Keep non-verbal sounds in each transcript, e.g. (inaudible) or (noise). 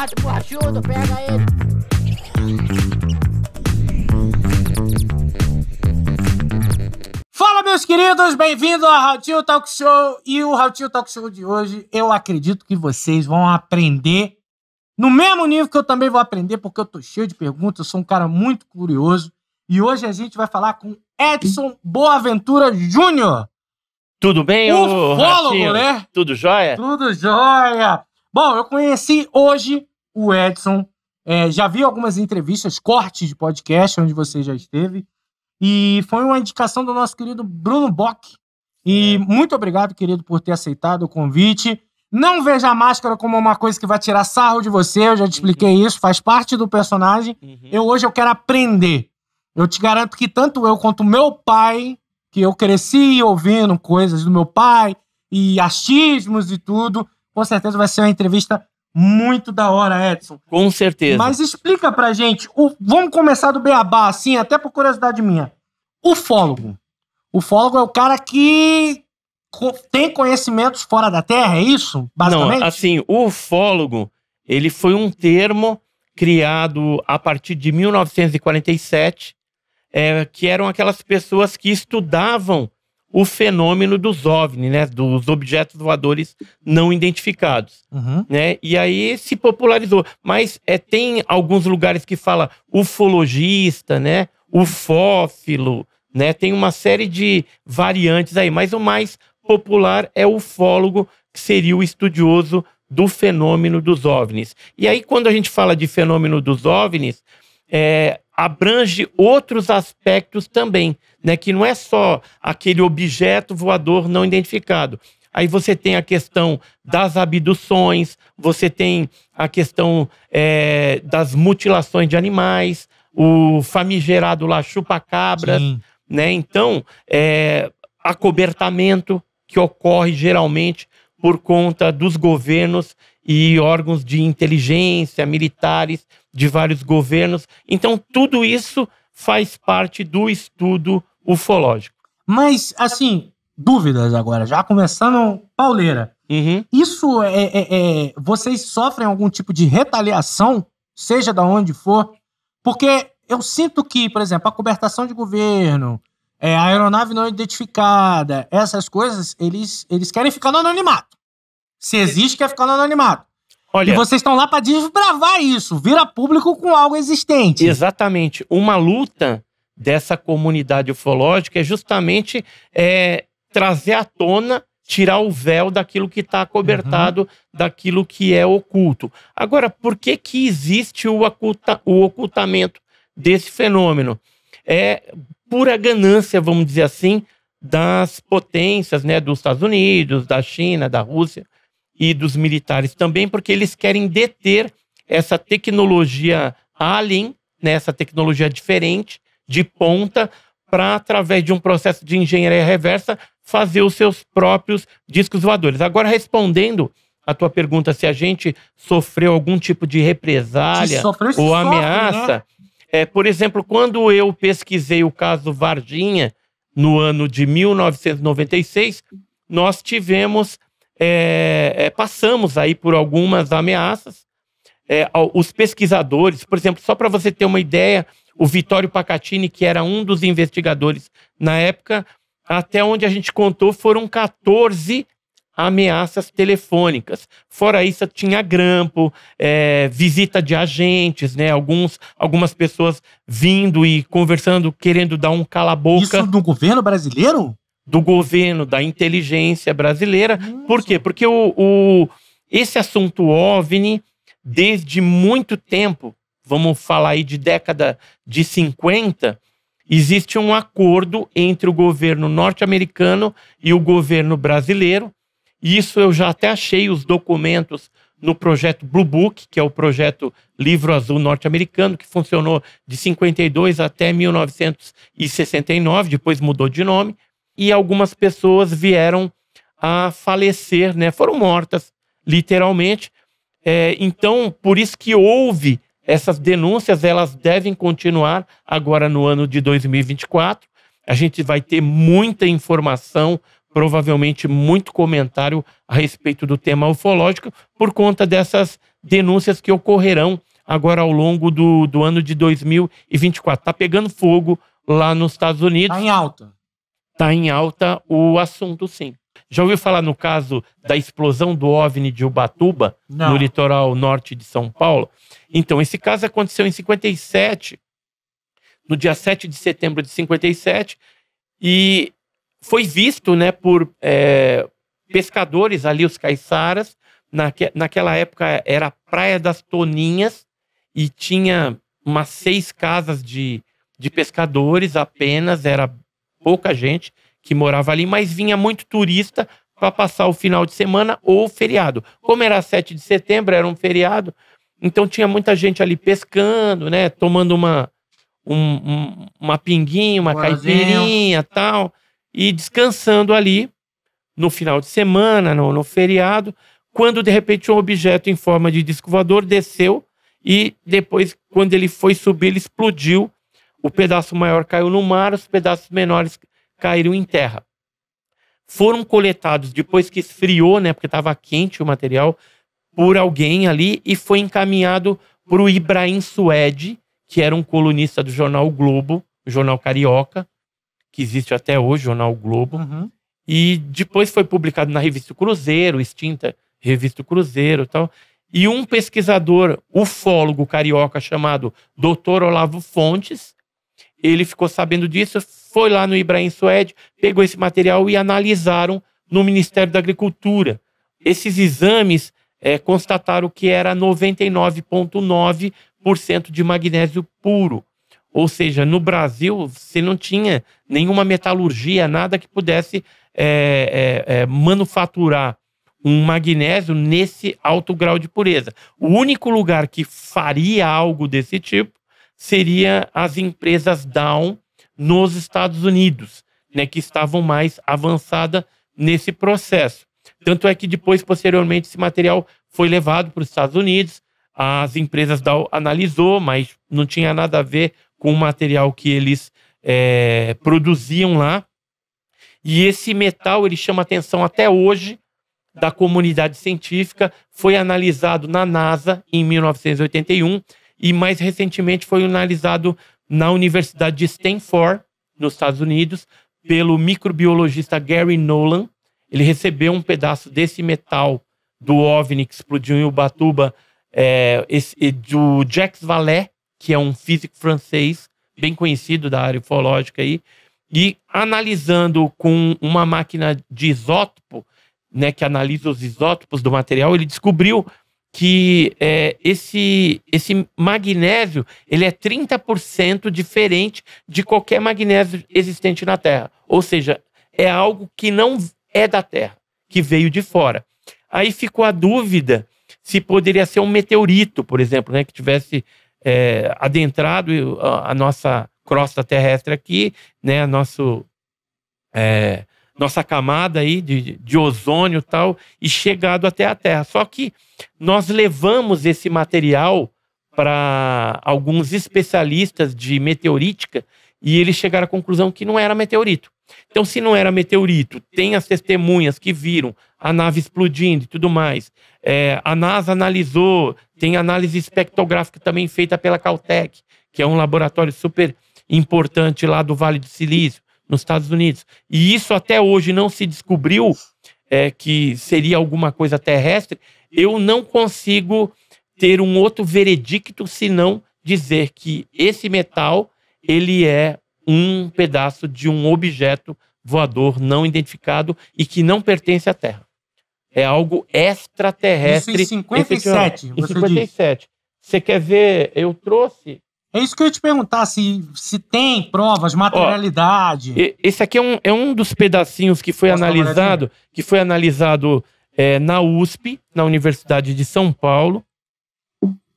gato borrachudo, pega ele. Fala, meus queridos, bem-vindo ao Rautio Talk Show. E o Rautio Talk Show de hoje, eu acredito que vocês vão aprender no mesmo nível que eu também vou aprender, porque eu tô cheio de perguntas, eu sou um cara muito curioso. E hoje a gente vai falar com Edson Boaventura Júnior. Tudo bem, Ufólogo, né? Tudo jóia? Tudo jóia. Bom, eu conheci hoje o Edson. É, já vi algumas entrevistas, cortes de podcast, onde você já esteve. E foi uma indicação do nosso querido Bruno Bock. E é. muito obrigado, querido, por ter aceitado o convite. Não veja a máscara como uma coisa que vai tirar sarro de você, eu já te expliquei uhum. isso, faz parte do personagem. Uhum. Eu hoje eu quero aprender. Eu te garanto que tanto eu quanto meu pai, que eu cresci ouvindo coisas do meu pai e achismos e tudo, com certeza vai ser uma entrevista muito da hora, Edson. Com certeza. Mas explica pra gente, o, vamos começar do beabá, assim, até por curiosidade minha. Ufólogo. Ufólogo é o cara que tem conhecimentos fora da Terra, é isso? Basicamente? Não, assim, o ufólogo, ele foi um termo criado a partir de 1947, é, que eram aquelas pessoas que estudavam o fenômeno dos OVNI, né? Dos objetos voadores não identificados, uhum. né? E aí se popularizou. Mas é, tem alguns lugares que fala ufologista, né? Ufófilo, né? Tem uma série de variantes aí. Mas o mais popular é o ufólogo, que seria o estudioso do fenômeno dos OVNIs. E aí quando a gente fala de fenômeno dos OVNIs, é, abrange outros aspectos também, né? Que não é só aquele objeto voador não identificado. Aí você tem a questão das abduções, você tem a questão é, das mutilações de animais, o famigerado lá chupa-cabras, né? Então, é, acobertamento que ocorre geralmente por conta dos governos e órgãos de inteligência, militares de vários governos. Então, tudo isso faz parte do estudo ufológico. Mas, assim, dúvidas agora, já começando pauleira. Uhum. Isso é, é, é, é, Vocês sofrem algum tipo de retaliação, seja da onde for? Porque eu sinto que, por exemplo, a cobertação de governo, é, a aeronave não identificada, essas coisas, eles, eles querem ficar no anonimato. Se existe, quer ficar no anonimato. Olha, e vocês estão lá para desbravar isso, vira público com algo existente. Exatamente. Uma luta dessa comunidade ufológica é justamente é, trazer à tona, tirar o véu daquilo que está acobertado, uhum. daquilo que é oculto. Agora, por que, que existe o, oculta, o ocultamento desse fenômeno? É pura ganância, vamos dizer assim, das potências, né, dos Estados Unidos, da China, da Rússia, e dos militares também, porque eles querem deter essa tecnologia alien, né, essa tecnologia diferente, de ponta, para, através de um processo de engenharia reversa, fazer os seus próprios discos voadores. Agora, respondendo a tua pergunta se a gente sofreu algum tipo de represália ou ameaça. Sofre, né? é, por exemplo, quando eu pesquisei o caso Varginha, no ano de 1996, nós tivemos é, é, passamos aí por algumas ameaças. É, os pesquisadores, por exemplo, só para você ter uma ideia, o Vitório Pacatini, que era um dos investigadores na época, até onde a gente contou foram 14 ameaças telefônicas. Fora isso, tinha grampo, é, visita de agentes, né? Alguns, algumas pessoas vindo e conversando, querendo dar um cala-boca. Isso do governo brasileiro? do governo, da inteligência brasileira. Nossa. Por quê? Porque o, o, esse assunto OVNI, desde muito tempo, vamos falar aí de década de 50, existe um acordo entre o governo norte-americano e o governo brasileiro. Isso eu já até achei os documentos no projeto Blue Book, que é o projeto Livro Azul norte-americano, que funcionou de 52 até 1969, depois mudou de nome, e algumas pessoas vieram a falecer, né? Foram mortas, literalmente. É, então, por isso que houve essas denúncias, elas devem continuar agora no ano de 2024. A gente vai ter muita informação, provavelmente muito comentário a respeito do tema ufológico, por conta dessas denúncias que ocorrerão agora ao longo do, do ano de 2024. Está pegando fogo lá nos Estados Unidos. Está em alta está em alta o assunto, sim. Já ouviu falar no caso da explosão do OVNI de Ubatuba, Não. no litoral norte de São Paulo? Então, esse caso aconteceu em 57, no dia 7 de setembro de 57, e foi visto né, por é, pescadores ali, os caiçaras. Naque, naquela época era a Praia das Toninhas e tinha umas seis casas de, de pescadores apenas, era pouca gente que morava ali, mas vinha muito turista para passar o final de semana ou feriado. Como era 7 de setembro, era um feriado, então tinha muita gente ali pescando, né? Tomando uma, um, uma pinguinha, uma Boazinho. caipirinha tal, e descansando ali no final de semana, no, no feriado, quando de repente um objeto em forma de disco voador desceu e depois, quando ele foi subir, ele explodiu o pedaço maior caiu no mar, os pedaços menores caíram em terra. Foram coletados depois que esfriou, né, porque estava quente o material, por alguém ali e foi encaminhado para o Ibrahim Suede, que era um colunista do jornal o Globo, o jornal carioca, que existe até hoje, jornal o Globo. Uhum. E depois foi publicado na revista Cruzeiro, extinta revista Cruzeiro, tal. E um pesquisador ufólogo carioca chamado Dr. Olavo Fontes ele ficou sabendo disso, foi lá no Ibrahim Suede, pegou esse material e analisaram no Ministério da Agricultura. Esses exames é, constataram que era 99,9% de magnésio puro. Ou seja, no Brasil, você não tinha nenhuma metalurgia, nada que pudesse é, é, é, manufaturar um magnésio nesse alto grau de pureza. O único lugar que faria algo desse tipo seria as empresas Down nos Estados Unidos, né, que estavam mais avançada nesse processo. Tanto é que depois, posteriormente, esse material foi levado para os Estados Unidos, as empresas Dow analisou, mas não tinha nada a ver com o material que eles é, produziam lá. E esse metal ele chama atenção até hoje da comunidade científica. Foi analisado na NASA em 1981 e mais recentemente foi analisado na Universidade de Stanford, nos Estados Unidos, pelo microbiologista Gary Nolan. Ele recebeu um pedaço desse metal do OVNI que explodiu em Ubatuba, é, esse, do Jacques Vallée, que é um físico francês, bem conhecido da área ufológica aí, e analisando com uma máquina de isótopo, né, que analisa os isótopos do material, ele descobriu que é, esse, esse magnésio ele é 30% diferente de qualquer magnésio existente na Terra. Ou seja, é algo que não é da Terra, que veio de fora. Aí ficou a dúvida se poderia ser um meteorito, por exemplo, né, que tivesse é, adentrado a, nossa crosta terrestre aqui, né, nosso é, nossa camada aí de, de ozônio tal, e chegado até a Terra. Só que nós levamos esse material para alguns especialistas de meteorítica e eles chegaram à conclusão que não era meteorito. Então, se não era meteorito, tem as testemunhas que viram a nave explodindo e tudo mais. É, a NASA analisou, tem análise espectrográfica também feita pela Caltech, que é um laboratório super importante lá do Vale do Silício nos Estados Unidos. E isso até hoje não se descobriu é, que seria alguma coisa terrestre. Eu não consigo ter um outro veredicto senão dizer que esse metal ele é um pedaço de um objeto voador não identificado e que não pertence à Terra. É algo extraterrestre. Isso em 57, em 57. Você, 57. você quer ver? Eu trouxe é isso que eu ia te perguntar, se, se tem provas, materialidade. esse aqui é um, é um dos pedacinhos que foi Posso analisado, que foi analisado é, na USP, na Universidade de São Paulo.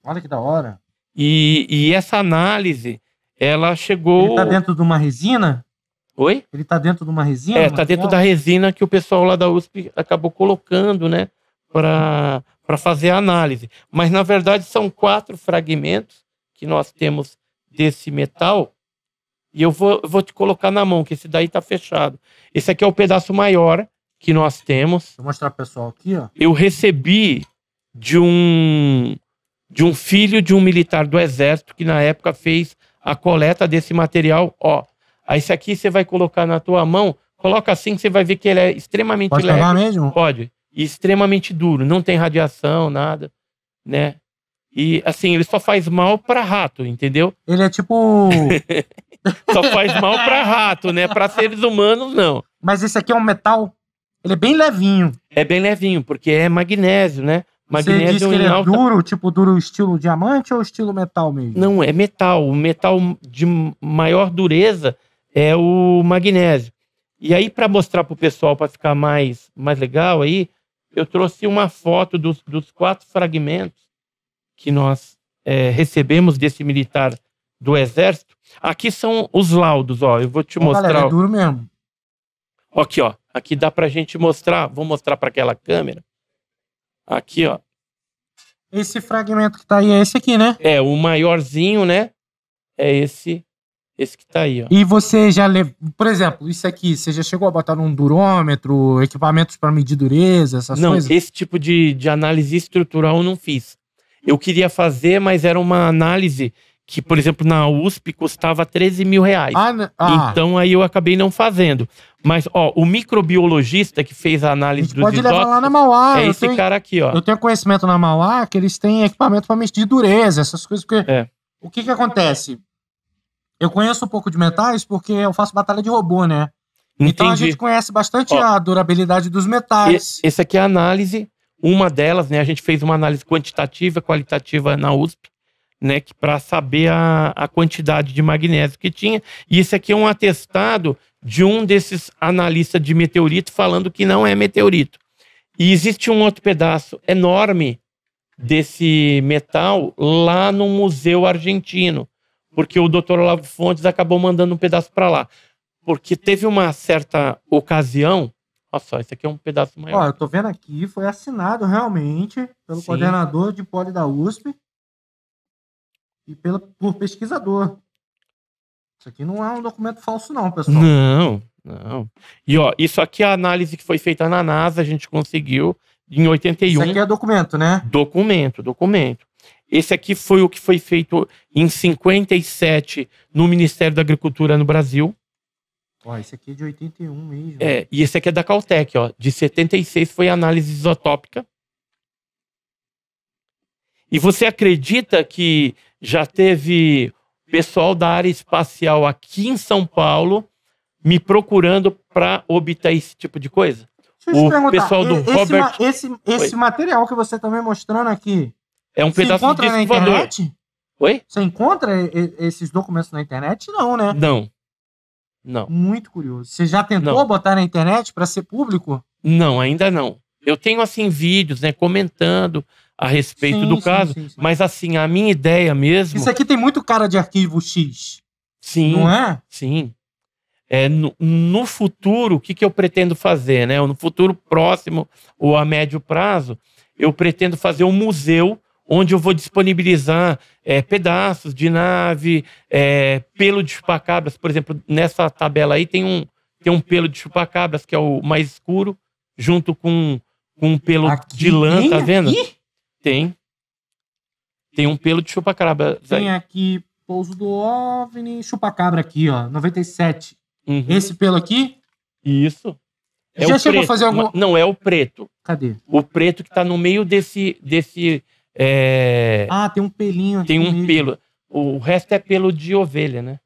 Olha que da hora. E, e essa análise, ela chegou. Ele tá dentro de uma resina? Oi? Ele tá dentro de uma resina? É, tá dentro da resina que o pessoal lá da USP acabou colocando, né? Para fazer a análise. Mas, na verdade, são quatro fragmentos que nós temos desse metal, e eu vou, vou te colocar na mão, que esse daí tá fechado. Esse aqui é o pedaço maior que nós temos. Vou mostrar pro pessoal aqui, ó. Eu recebi de um de um filho de um militar do exército que na época fez a coleta desse material, ó. Aí esse aqui você vai colocar na tua mão, coloca assim que você vai ver que ele é extremamente Pode leve. Pode mesmo? Pode. E extremamente duro, não tem radiação, nada, né? E assim, ele só faz mal para rato, entendeu? (laughs) Ele é tipo. só faz mal para rato, né? Para seres humanos, não. Mas esse aqui é um metal? Ele é bem levinho. É bem levinho, porque é magnésio, né? Magnésio Você diz que ele é duro, tipo duro estilo diamante ou estilo metal mesmo? Não, é metal. O metal de maior dureza é o magnésio. E aí, para mostrar pro pessoal, para ficar mais, mais legal aí, eu trouxe uma foto dos, dos quatro fragmentos que nós é, recebemos desse militar do Exército. Aqui são os laudos, ó. Eu vou te Bom, mostrar. Galera, é duro mesmo. Aqui, ó. Aqui dá pra gente mostrar. Vou mostrar para aquela câmera. Aqui, ó. Esse fragmento que tá aí é esse aqui, né? É, o maiorzinho, né? É esse esse que tá aí, ó. E você já levou, por exemplo, isso aqui, você já chegou a botar num durômetro, equipamentos para medir dureza, essas não, coisas? Não, esse tipo de, de análise estrutural eu não fiz eu queria fazer, mas era uma análise que, por exemplo, na USP custava 13 mil reais. Ah, né? ah. Então aí eu acabei não fazendo. Mas, ó, o microbiologista que fez a análise do dos pode levar lá na Mauá. É esse tenho, cara aqui, ó. Eu tenho conhecimento na Mauá que eles têm equipamento para medir dureza, essas coisas. Porque é. o que que acontece? Eu conheço um pouco de metais porque eu faço batalha de robô, né? Entendi. Então a gente conhece bastante ó, a durabilidade dos metais. Esse aqui é a análise uma delas, né, a gente fez uma análise quantitativa, qualitativa na USP, né, para saber a, a quantidade de magnésio que tinha. E isso aqui é um atestado de um desses analistas de meteorito falando que não é meteorito. E existe um outro pedaço enorme desse metal lá no Museu Argentino, porque o Dr. Olavo Fontes acabou mandando um pedaço para lá. Porque teve uma certa ocasião Olha só, esse aqui é um pedaço maior. Ó, eu tô vendo aqui, foi assinado realmente pelo Sim. coordenador de poli da USP e pela, por pesquisador. Isso aqui não é um documento falso, não, pessoal. Não, não. E ó, isso aqui é a análise que foi feita na NASA, a gente conseguiu em 81. Isso aqui é documento, né? Documento, documento. Esse aqui foi o que foi feito em 57 no Ministério da Agricultura no Brasil. Ó, esse aqui é de 81 mesmo. É, e esse aqui é da Caltech, ó. De 76 foi análise isotópica. E você acredita que já teve pessoal da área espacial aqui em São Paulo me procurando para obter esse tipo de coisa? Deixa eu o te perguntar, pessoal do esse, Robert... esse, esse material que você está me mostrando aqui é um se pedaço encontra de na internet? Oi? Você encontra esses documentos na internet? Não, né? Não. Não. Muito curioso. Você já tentou não. botar na internet para ser público? Não, ainda não. Eu tenho assim vídeos, né, comentando a respeito sim, do sim, caso, sim, mas assim, a minha ideia mesmo. Isso aqui tem muito cara de arquivo X. Sim. Não é? Sim. É, no, no futuro, o que, que eu pretendo fazer, né? No futuro próximo ou a médio prazo, eu pretendo fazer um museu onde eu vou disponibilizar é, pedaços de nave, é, pelo de chupacabras. Por exemplo, nessa tabela aí tem um, tem um pelo de chupacabras, que é o mais escuro, junto com, com um pelo aqui, de lã, tá vendo? Aqui? Tem. Tem um pelo de chupacabras. Tem aqui pouso do OVNI, chupacabra aqui, ó, 97. Uhum. Esse pelo aqui? Isso. É Já chegou a fazer algum... Não, é o preto. Cadê? O preto que tá no meio desse, desse é... Ah, tem um pelinho aqui. Tem um pelo. O resto é pelo de ovelha, né?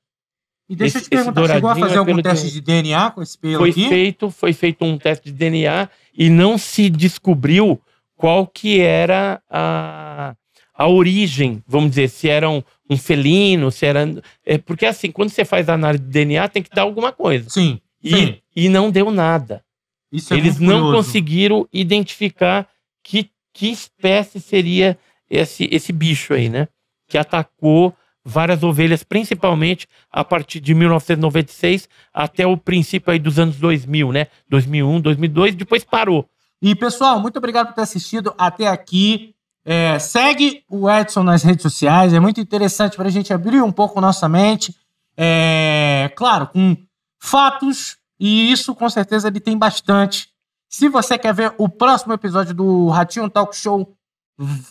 E deixa esse, eu te perguntar, chegou a fazer algum teste de... de DNA com esse pelo foi aqui? Feito, foi feito um teste de DNA e não se descobriu qual que era a, a origem, vamos dizer, se era um, um felino, se era... É, porque assim, quando você faz análise de DNA, tem que dar alguma coisa. Sim, E, sim. e não deu nada. Isso é Eles é não curioso. conseguiram identificar que que espécie seria esse, esse bicho aí, né? Que atacou várias ovelhas, principalmente a partir de 1996 até o princípio aí dos anos 2000, né? 2001, 2002, depois parou. E pessoal, muito obrigado por ter assistido até aqui. É, segue o Edson nas redes sociais, é muito interessante para a gente abrir um pouco nossa mente. É, claro, com fatos, e isso com certeza ele tem bastante se você quer ver o próximo episódio do Ratinho Talk Show,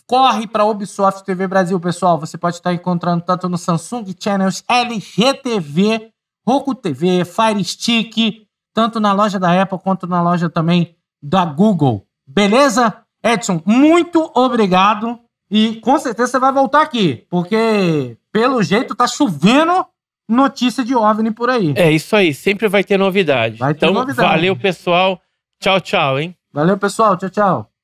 corre para Ubisoft TV Brasil, pessoal. Você pode estar encontrando tanto no Samsung Channels, LGTV, Roku TV, Fire Stick, tanto na loja da Apple quanto na loja também da Google. Beleza? Edson, muito obrigado e com certeza você vai voltar aqui, porque pelo jeito tá chovendo notícia de OVNI por aí. É isso aí, sempre vai ter novidade. Vai ter então, novidade. valeu pessoal. Tchau, tchau, hein? Valeu, pessoal. Tchau, tchau.